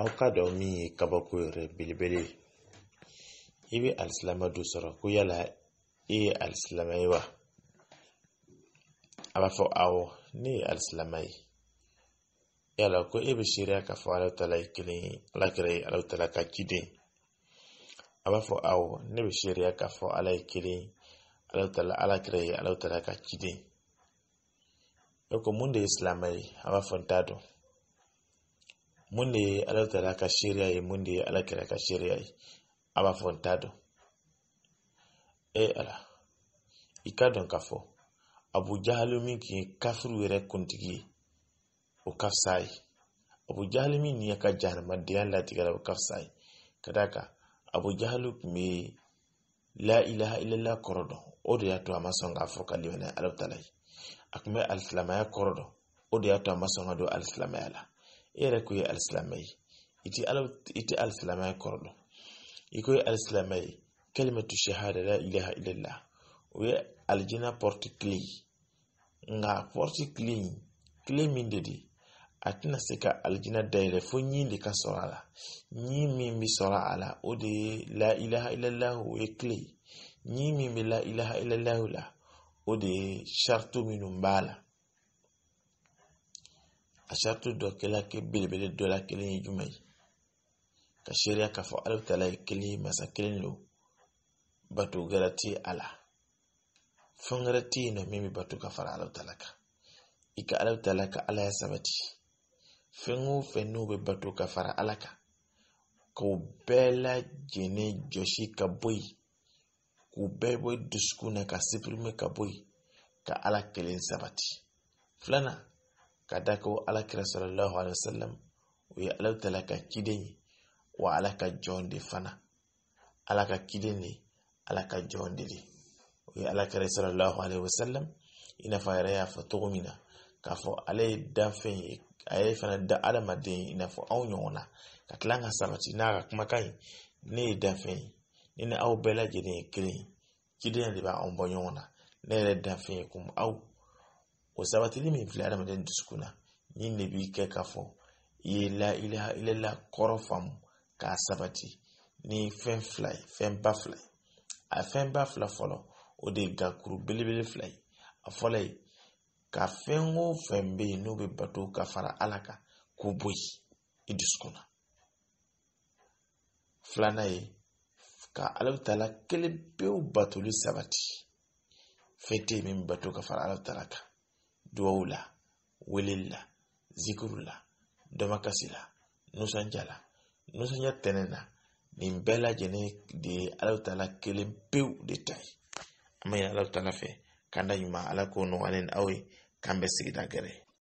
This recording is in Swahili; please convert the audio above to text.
aw ka dɔn min ye kabako yɛrɛ belebele i bɛ alisilamɛ dɔ sɔrɔ ko yala e ye alisilamɛ ye wa a b'a fɔ awɔ ne ye alisilamɛ ye yala ko e bɛ seereya k'a fɔ ala tala ye kelen ye ala kɛra ye ala tala ka ciden a b'a fɔ awɔ ne bɛ seereya k'a fɔ ala ye kelen ye ala tala ala kɛra ye ala tala ka ciden e ko mun de ye silamɛ ye a b'a fɔ n t'a dɔn mun de ye ala tala ka seereya ye mun de ye ala ka seereya ye a b'a fɔ e ala i ka dɔn k'a fɔ abujahalu min kuntigi o ka fisa ye abujahalu min ka jahanamadenya latigɛra o ka fisa ye ka d'a kan abujahalu la ilaha illallah kɔrɔ o de y'a to a ma sɔn k'a fɔ ka limaniya ala o de y'a to a ma sɔn ka don yɛrɛ ko ye alisilamɛ ye i tɛ alisilamɛ kɔrɔ dɔn i ko ye alisilamɛ ye kalimatu shahada la ilaha illallah o ye alijana pɔrɔti kile ye nka a pɔrɔti kile in kile min de don a tɛna se ka alijana dayɛlɛ fo ɲi de ka sɔrɔ a la ɲi min bɛ sɔrɔ a la o de ye la ilaha illallah o ye kile ye ɲi min bɛ la ilaha illallah o de ye sarito minnu b'a la. a saratu dɔ kɛla kɛ belebele dɔ la kelen ye jumɛn ye ka seereya k'a fɔ ala taala ye kelen ye masa kelen don bato gɛrɛ tɛ a la fɛn gɛrɛ tɛ yen nɔ min bɛ bato ka fara ala taala kan i ka ala taala ka ala ya sabati fɛn o fɛn n'o bɛ bato ka fara ala kan k'o bɛɛ lajɛlen jɔsi ka bɔ yen k'o bɛɛ bɔ dusukun na ka supprimer ka bɔ yen ka ala kelen sabati filanan ka daka wa alakira sallallahu alaihi wasallam o ye ala tala ka ciden ye wa ala ka jɔn de fana ala ka ciden de ala ka jɔn de de o ye alakira sallallahu alaihi wasallam i n'a fɔ a yɛrɛ y'a fɔ cogo min na k'a fɔ ale ye danfɛn ye a ye fana da adamaden i n'a fɔ anw ɲɔgɔn na ka tila ka sabati n'a ka kumakan ye ne ye danfɛn ye ne ni aw bɛɛ lajɛlen ye kelen ye cidenya de b'anw bɔ ɲɔgɔn na ne yɛrɛ danfɛn ye kun aw o sabatili min filɛ adamaden dusukun na nin b'i kɛ k'a fɔ i ye la ilaha ilala kɔrɔ faamu k'a sabati ni fɛn fila ye fɛn ba fila ye a fɛn ba fila fɔlɔ o de ye gakuru belebele fila ye a fɔlɔ ye ka fɛn o fɛn bɛ yen n'o bɛ bato ka fara ala kan k'o bɔ yen i dusukun filanan ye ka alaw kelen pewu batoli sabati fɛn tɛ yen min bato ka fara alaw kan duwawu la weleli la zikuru la dɔmakasi la nusanja la nusanja tɛnɛ na nin bɛɛ lajɛlen de ye alaw ta kelen pewu de ta ye an bɛ yɛlɛ alaw ta fɛ k'an da ɲuman ala k'o nɔgɔyalen aw ye k'an bɛ sigida gɛrɛ